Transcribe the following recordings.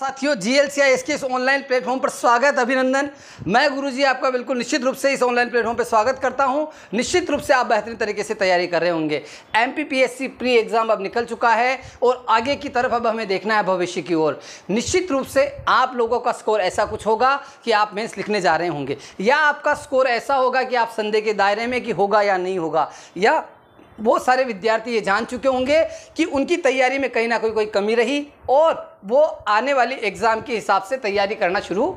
साथियों जी L C आई इस online platform पर स्वागत अभिनंदन मैं गुरुजी आपका बिल्कुल निश्चित रूप से इस ऑनलाइन प्लेटफॉर्म पर स्वागत करता हूं निश्चित रूप से आप बेहतरीन तरीके से तैयारी कर रहे होंगे एम प्री एग्ज़ाम अब निकल चुका है और आगे की तरफ अब हमें देखना है भविष्य की ओर निश्चित रूप से आप लोगों का स्कोर ऐसा कुछ होगा कि आप मेन्स लिखने जा रहे होंगे या आपका स्कोर ऐसा होगा कि आप संदेह के दायरे में कि होगा या नहीं होगा या बहुत सारे विद्यार्थी ये जान चुके होंगे कि उनकी तैयारी में कहीं ना कहीं कोई कमी रही और वो आने वाली एग्ज़ाम के हिसाब से तैयारी करना शुरू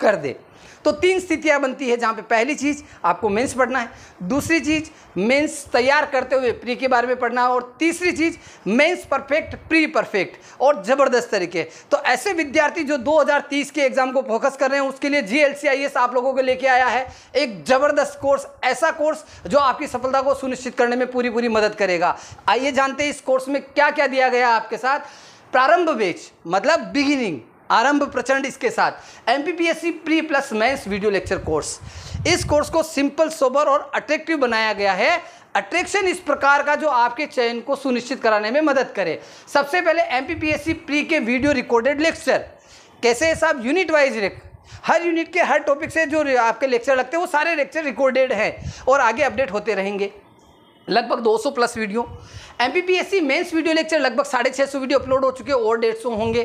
कर दे तो तीन स्थितियां बनती है जहां पे पहली चीज़ आपको मेंस पढ़ना है दूसरी चीज़ मेंस तैयार करते हुए प्री के बारे में पढ़ना है और तीसरी चीज़ मेंस परफेक्ट प्री परफेक्ट और ज़बरदस्त तरीके तो ऐसे विद्यार्थी जो 2030 के एग्ज़ाम को फोकस कर रहे हैं उसके लिए जीएलसीआईएस आप लोगों को लेके आया है एक ज़बरदस्त कोर्स ऐसा कोर्स जो आपकी सफलता को सुनिश्चित करने में पूरी पूरी मदद करेगा आइए जानते हैं इस कोर्स में क्या क्या दिया गया आपके साथ प्रारंभ बेच मतलब बिगिनिंग आरंभ प्रचंड इसके साथ M P P S C pre plus mains video lecture course इस कोर्स को सिंपल सोबर और अट्रैक्टिव बनाया गया है अट्रैक्शन इस प्रकार का जो आपके चयन को सुनिश्चित कराने में मदद करे सबसे पहले M P P S C pre के वीडियो रिकॉर्डेड लेक्चर कैसे है साहब यूनिट वाइज हर यूनिट के हर टॉपिक से जो आपके लेक्चर लगते हैं वो सारे लेक्चर रिकॉर्डेड हैं और आगे अपडेट होते रहेंगे लगभग 200 plus video M P P S C mains video lecture लगभग साढ़े छः सौ वीडियो अपलोड हो चुके और डेढ़ सौ होंगे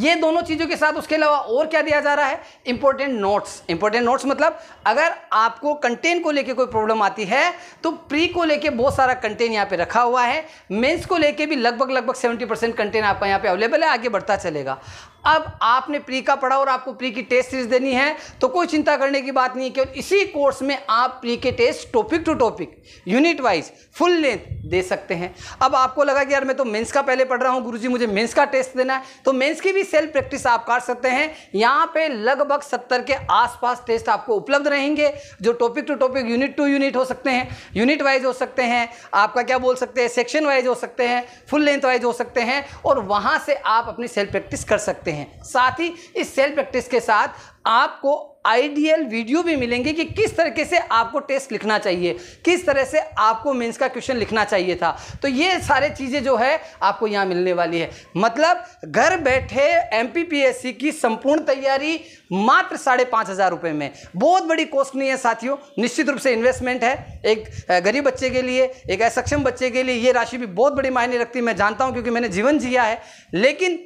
ये दोनों चीज़ों के साथ उसके अलावा और क्या दिया जा रहा है इंपॉर्टेंट नोट्स इंपॉर्टेंट नोट्स मतलब अगर आपको कंटेंट को लेके कोई प्रॉब्लम आती है तो प्री को लेके बहुत सारा कंटेंट यहाँ पे रखा हुआ है मेंस को लेके भी लगभग लगभग 70 परसेंट कंटेंट आपका यहाँ पे अवेलेबल है आगे बढ़ता चलेगा अब आपने प्री का पढ़ा और आपको प्री की टेस्ट सीरीज देनी है तो कोई चिंता करने की बात नहीं है केवल इसी कोर्स में आप प्री के test topic to topic unit wise full length दे सकते हैं अब आपको लगा कि यार मैं तो मेंस का पहले पढ़ रहा हूँ गुरुजी मुझे मेंस का टेस्ट देना है तो मेन्स की भी सेल्फ प्रैक्टिस आप कर सकते हैं यहाँ पे लगभग सत्तर के आसपास टेस्ट आपको उपलब्ध रहेंगे जो topic to topic unit to unit हो सकते हैं यूनिट वाइज हो सकते हैं आपका क्या बोल सकते हैं सेक्शन वाइज हो सकते हैं फुल लेंथ वाइज हो सकते हैं और वहाँ से आप अपनी सेल्फ प्रैक्टिस कर सकते हैं हैं साथ ही इस सेल्फ प्रैक्टिस के साथ आपको आइडियल वीडियो भी मिलेंगे कि किस तरीके से आपको टेस्ट लिखना चाहिए किस तरह से आपको मेंस का क्वेश्चन लिखना चाहिए था तो ये सारे चीज़ें जो है आपको यहाँ मिलने वाली है मतलब घर बैठे एम की संपूर्ण तैयारी मात्र साढ़े पाँच हज़ार रुपये में बहुत बड़ी कॉस्ट नहीं है साथियों निश्चित रूप से इन्वेस्टमेंट है एक गरीब बच्चे के लिए एक असक्षम बच्चे के लिए ये राशि भी बहुत बड़ी मायने रखती है मैं जानता हूँ क्योंकि मैंने जीवन जिया है लेकिन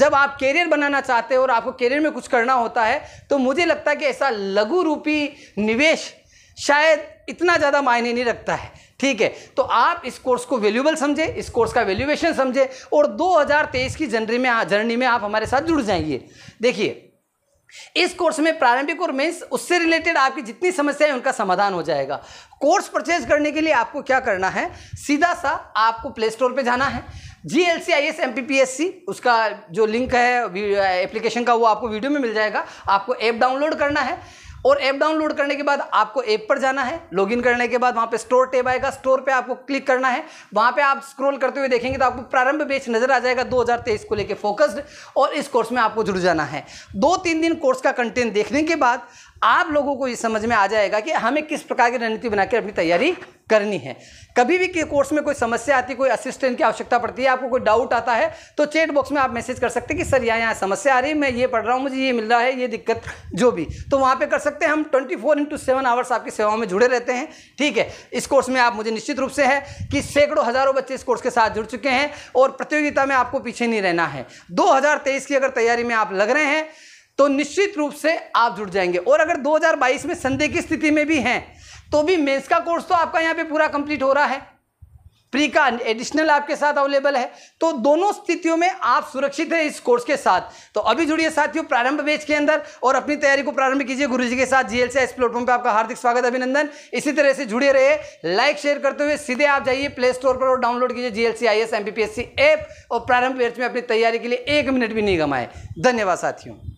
जब आप कैरियर बनाना चाहते हो और आपको कैरियर में कुछ करना होता है तो मुझे लगता है कि ऐसा लघु रूपी निवेश शायद इतना ज़्यादा मायने नहीं रखता है ठीक है तो आप इस कोर्स को वैल्यूबल समझें इस कोर्स का वैल्यूएशन समझें और 2023 की जनरी में जर्नी में आप हमारे साथ जुड़ जाइए देखिए इस कोर्स में प्रारंभिक और मेंस उससे रिलेटेड आपकी जितनी समस्याएं उनका समाधान हो जाएगा कोर्स परचेज करने के लिए आपको क्या करना है सीधा सा आपको प्ले स्टोर पर जाना है G L C I S M P P S C उसका जो लिंक है एप्लीकेशन का वो आपको वीडियो में मिल जाएगा आपको ऐप डाउनलोड करना है और ऐप डाउनलोड करने के बाद आपको ऐप पर जाना है लॉगिन करने के बाद वहाँ पे स्टोर टेब आएगा स्टोर पे आपको क्लिक करना है वहाँ पे आप स्क्रॉल करते हुए देखेंगे तो आपको प्रारंभ बेच नज़र आ जाएगा 2023 को लेके फोकस्ड और इस कोर्स में आपको जुड़ जाना है दो तीन दिन कोर्स का कंटेंट देखने के बाद आप लोगों को ये समझ में आ जाएगा कि हमें किस प्रकार की रणनीति बनाकर अपनी तैयारी करनी है कभी भी कोर्स में कोई समस्या आती कोई असिस्टेंट की आवश्यकता पड़ती है आपको कोई डाउट आता है तो चैट बॉक्स में आप मैसेज कर सकते हैं कि सर यहाँ यहाँ समस्या आ रही है मैं ये पढ़ रहा हूँ मुझे ये मिल रहा है ये दिक्कत जो भी तो वहाँ पे कर सकते हैं हम twenty four into seven hours आपकी सेवाओं में जुड़े रहते हैं ठीक है इस कोर्स में आप मुझे निश्चित रूप से है कि सैकड़ों हज़ारों बच्चे इस कोर्स के साथ जुड़ चुके हैं और प्रतियोगिता में आपको पीछे नहीं रहना है दो की अगर तैयारी में आप लग रहे हैं तो निश्चित रूप से आप जुड़ जाएंगे और अगर 2022 में संदेह की स्थिति में भी हैं तो भी मेंस का कोर्स तो आपका यहाँ पे पूरा कंप्लीट हो रहा है प्री का एडिशनल आपके साथ अवेलेबल है तो दोनों स्थितियों में आप सुरक्षित हैं इस कोर्स के साथ तो अभी जुड़िए साथियों प्रारंभ बेच के अंदर और अपनी तैयारी को प्रारंभ कीजिए गुरु जी के साथ जीएल से इस प्लेटफॉर्म पर आपका हार्दिक स्वागत अभिनंदन इसी तरह से जुड़े रहे लाइक शेयर करते हुए सीधे आप जाइए प्ले स्टोर पर और डाउनलोड कीजिए GL C I S M P P S C app और प्रारंभ बेच में अपनी तैयारी के लिए एक मिनट भी नहीं गंवाए धन्यवाद साथियों